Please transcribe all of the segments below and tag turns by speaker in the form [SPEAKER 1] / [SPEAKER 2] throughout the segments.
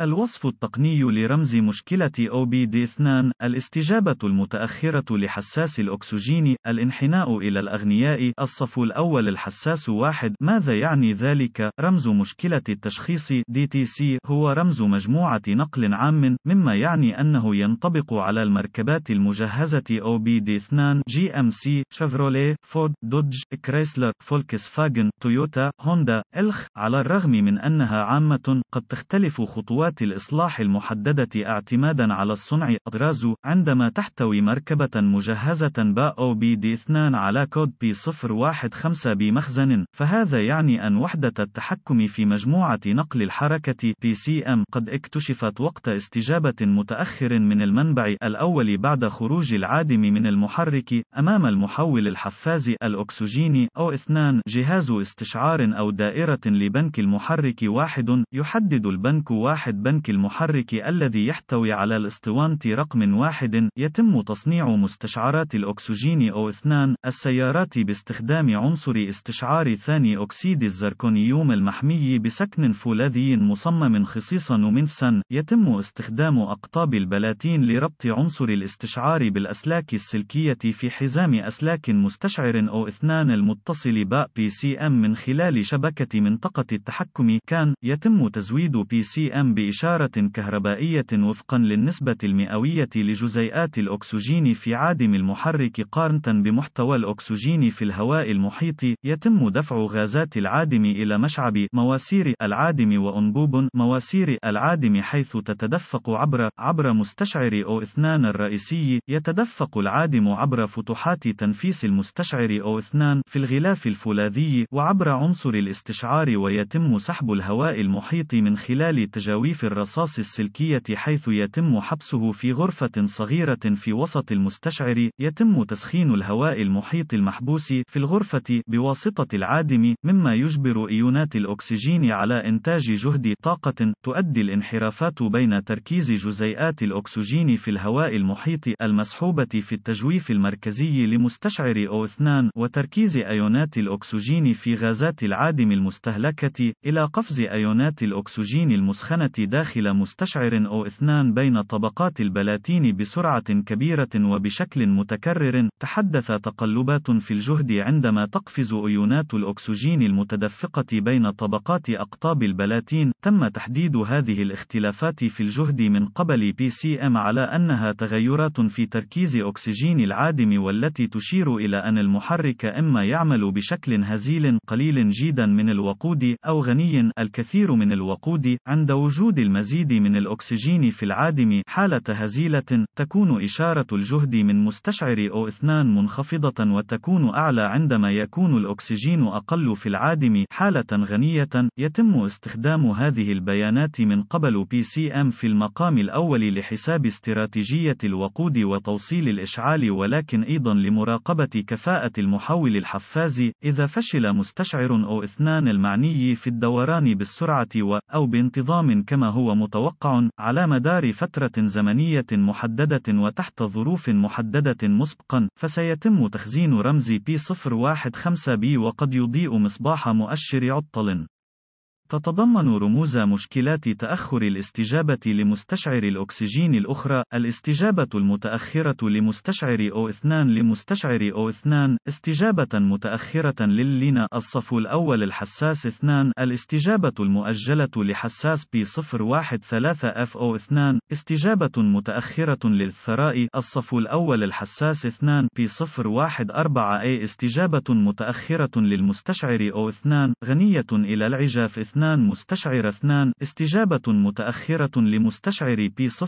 [SPEAKER 1] الوصف التقني لرمز مشكلة OBD2 الاستجابة المتأخرة لحساس الأكسجين الانحناء إلى الأغنياء الصف الأول الحساس واحد ماذا يعني ذلك؟ رمز مشكلة التشخيص DTC هو رمز مجموعة نقل عام مما يعني أنه ينطبق على المركبات المجهزة OBD2 GMC شفروليه فورد دودج كريسلر فولكس فاجن تويوتا هوندا إلخ على الرغم من أنها عامة قد تختلف خطوات أدوات الإصلاح المحددة اعتمادا على الصنع أدرازو عندما تحتوي مركبة مجهزة أو بي دي 2 على كود بي 015 بمخزن فهذا يعني أن وحدة التحكم في مجموعة نقل الحركة PCM قد اكتشفت وقت استجابة متأخر من المنبع الأول بعد خروج العادم من المحرك أمام المحول الحفاز الأكسجيني أو اثنان جهاز استشعار أو دائرة لبنك المحرك واحد يحدد البنك واحد البنك المحرك الذي يحتوي على الاسطوانة رقم واحد يتم تصنيع مستشعرات الأكسجين أو اثنان السيارات باستخدام عنصر استشعار ثاني أكسيد الزركونيوم المحمي بسكن فولاذي مصمم خصيصا منفسا يتم استخدام أقطاب البلاتين لربط عنصر الاستشعار بالأسلاك السلكية في حزام أسلاك مستشعر أو اثنان المتصل باء بي سي ام من خلال شبكة منطقة التحكم كان يتم تزويد بي سي ام بي بإشارة كهربائية وفقًا للنسبة المئوية لجزيئات الأكسجين في عادم المحرك قارنة بمحتوى الأكسجين في الهواء المحيط، يتم دفع غازات العادم إلى مشعب مواسير العادم وأنبوب مواسير العادم حيث تتدفق عبر عبر مستشعر O2 الرئيسي، يتدفق العادم عبر فتحات تنفيس المستشعر O2 في الغلاف الفولاذي وعبر عنصر الاستشعار ويتم سحب الهواء المحيط من خلال تجاويف سيف الرصاص السلكية حيث يتم حبسه في غرفة صغيرة في وسط المستشعر، يتم تسخين الهواء المحيط المحبوس في الغرفة بواسطة العادم، مما يجبر إيونات الأكسجين على إنتاج جهد طاقة، تؤدي الانحرافات بين تركيز جزيئات الأكسجين في الهواء المحيط المسحوبة في التجويف المركزي لمستشعر O2 وتركيز أيونات الأكسجين في غازات العادم المستهلكة، إلى قفز أيونات الأكسجين المسخنة داخل مستشعر أو اثنان بين طبقات البلاتين بسرعة كبيرة وبشكل متكرر. تحدث تقلبات في الجهد عندما تقفز أيونات الأكسجين المتدفقة بين طبقات أقطاب البلاتين. تم تحديد هذه الاختلافات في الجهد من قبل بي سي ام على أنها تغيرات في تركيز أكسجين العادم والتي تشير إلى أن المحرك إما يعمل بشكل هزيل قليل جدا من الوقود أو غني الكثير من الوقود عند وجود وجود المزيد من الأكسجين في العادم حالة هزيلة، تكون إشارة الجهد من مستشعر O2 منخفضة وتكون أعلى عندما يكون الأكسجين أقل في العادم حالة غنية. يتم استخدام هذه البيانات من قبل PCM في المقام الأول لحساب استراتيجية الوقود وتوصيل الإشعال ولكن أيضا لمراقبة كفاءة المحول الحفاز إذا فشل مستشعر O2 المعني في الدوران بالسرعة و أو بانتظام كم كما هو متوقع على مدار فترة زمنية محددة وتحت ظروف محددة مسبقا فسيتم تخزين رمز P015B وقد يضيء مصباح مؤشر عطل تتضمن رموز مشكلات تأخر الاستجابة لمستشعر الأكسجين الأخرى، الاستجابة المتأخرة لمستشعر O2 لمستشعر O2 استجابة متأخرة للينا الصف الأول الحساس 2 الاستجابة المؤجلة لحساس P013FO2 استجابة متأخرة للثراء الصف الأول الحساس 2 P014A استجابة متأخرة للمستشعر O2 غنية إلى العجاف 2 أسنان مستشعر أسنان استجابة متأخرة لمستشعر p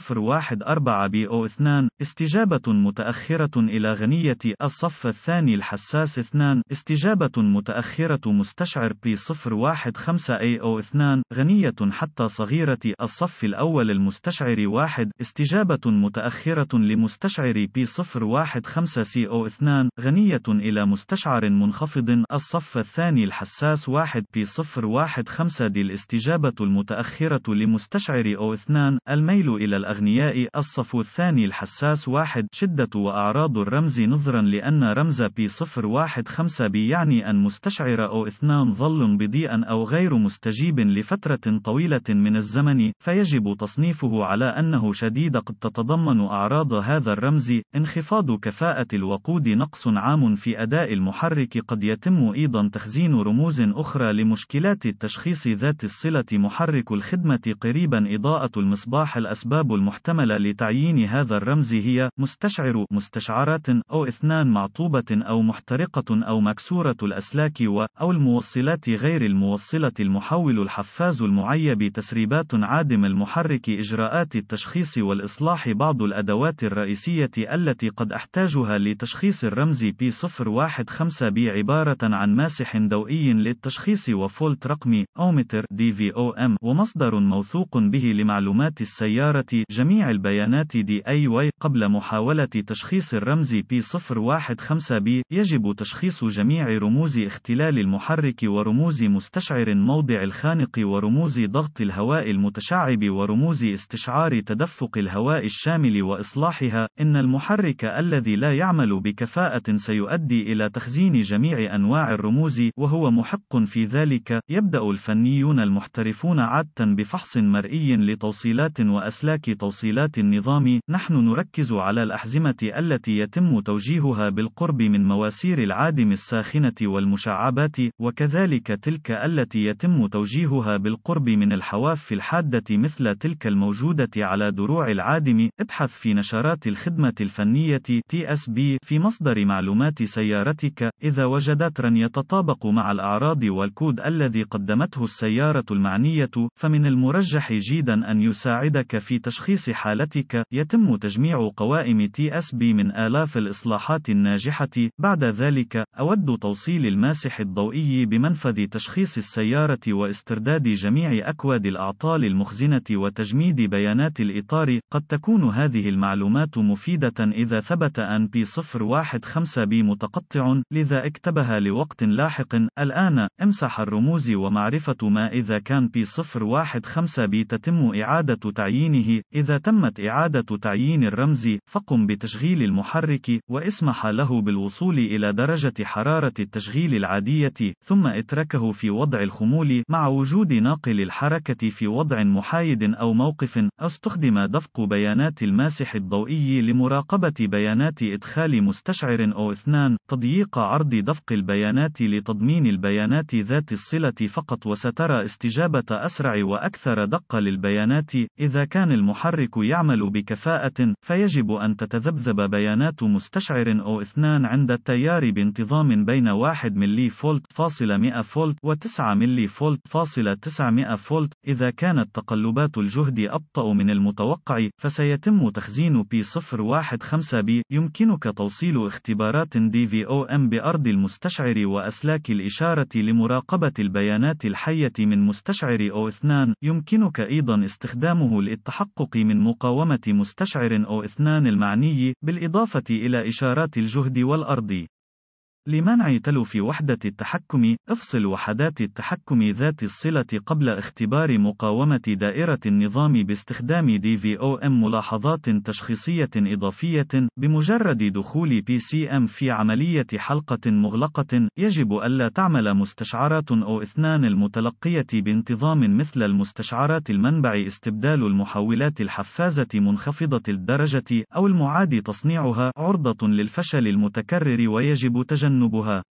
[SPEAKER 1] 014 بي أو 2 استجابة متأخرة إلى غنية الصف الثاني الحساس 2 استجابة متأخرة مستشعر p 015 أي أو 2 غنية حتى صغيرة الصف الأول المستشعر 1 استجابة متأخرة لمستشعر p 015 سي أو 2 غنية إلى مستشعر منخفض الصف الثاني الحساس 1 p 015 الأسد الاستجابة المتأخرة لمستشعر أو اثنان الميل إلى الأغنياء الصف الثاني الحساس واحد شدة وأعراض الرمز نظرا لأن رمز بي صفر واحد خمسة يعني أن مستشعر أو اثنان ظل بضيئا أو غير مستجيب لفترة طويلة من الزمن فيجب تصنيفه على أنه شديد قد تتضمن أعراض هذا الرمز انخفاض كفاءة الوقود نقص عام في أداء المحرك قد يتم أيضا تخزين رموز أخرى لمشكلات التشخيص ذات الصلة محرك الخدمة قريبا إضاءة المصباح الأسباب المحتملة لتعيين هذا الرمز هي مستشعر مستشعرات أو اثنان معطوبة أو محترقة أو مكسورة الأسلاك و أو الموصلات غير الموصلة المحول الحفاز المعيب تسريبات عادم المحرك إجراءات التشخيص والإصلاح بعض الأدوات الرئيسية التي قد أحتاجها لتشخيص الرمز P015 بعبارة عن ماسح ضوئي للتشخيص وفولت رقمي أو او DVOM ومصدر موثوق به لمعلومات السيارة جميع البيانات واي قبل محاولة تشخيص الرمز P015B يجب تشخيص جميع رموز اختلال المحرك ورموز مستشعر موضع الخانق ورموز ضغط الهواء المتشعب ورموز استشعار تدفق الهواء الشامل وإصلاحها إن المحرك الذي لا يعمل بكفاءة سيؤدي إلى تخزين جميع أنواع الرموز وهو محق في ذلك يبدأ الفني الفنيون المحترفون عادة بفحص مرئي لتوصيلات وأسلاك توصيلات النظام. نحن نركز على الأحزمة التي يتم توجيهها بالقرب من مواسير العادم الساخنة والمشعبات، وكذلك تلك التي يتم توجيهها بالقرب من الحواف الحادة مثل تلك الموجودة على دروع العادم. ابحث في نشرات الخدمة الفنية TSB في مصدر معلومات سيارتك إذا وجدت رن يتطابق مع الأعراض والكود الذي قدمته السيارة السيارة المعنية، فمن المرجح جيدا أن يساعدك في تشخيص حالتك. يتم تجميع قوائم تي اس بي من آلاف الإصلاحات الناجحة. بعد ذلك، أود توصيل الماسح الضوئي بمنفذ تشخيص السيارة واسترداد جميع أكواد الأعطال المخزنة وتجميد بيانات الإطار. قد تكون هذه المعلومات مفيدة إذا ثبت أن بي 015 بي متقطع، لذا اكتبها لوقت لاحق. الآن، امسح الرموز ومعرفة ما إذا كان بي 015 بي تتم إعادة تعيينه إذا تمت إعادة تعيين الرمز فقم بتشغيل المحرك واسمح له بالوصول إلى درجة حرارة التشغيل العادية ثم اتركه في وضع الخمول مع وجود ناقل الحركة في وضع محايد أو موقف استخدم دفق بيانات الماسح الضوئي لمراقبة بيانات إدخال مستشعر أو اثنان تضييق عرض دفق البيانات لتضمين البيانات ذات الصلة فقط وست سترى استجابة أسرع وأكثر دقة للبيانات. إذا كان المحرك يعمل بكفاءة، فيجب أن تتذبذب بيانات مستشعر أو اثنان عند التيار بانتظام بين 1 ملي فولت فاصل 100 فولت و9 ملي فولت فاصل 900 فولت. إذا كانت تقلبات الجهد أبطأ من المتوقع، فسيتم تخزين P015B. يمكنك توصيل اختبارات DVOM بأرض المستشعر وأسلاك الإشارة لمراقبة البيانات الحية الصناعية من مستشعر أو اثنان، يمكنك أيضًا استخدامه للتحقق من مقاومة مستشعر أو اثنان المعني، بالإضافة إلى إشارات الجهد والأرض. لمنع تلف وحدة التحكم افصل وحدات التحكم ذات الصلة قبل اختبار مقاومة دائرة النظام باستخدام DVOM ملاحظات تشخيصية إضافية بمجرد دخول PCM في عملية حلقة مغلقة يجب ألا تعمل مستشعرات أو اثنان المتلقية بانتظام مثل المستشعرات المنبع استبدال المحولات الحفازة منخفضة الدرجة أو المعاد تصنيعها عرضة للفشل المتكرر ويجب تجنبها تجنبها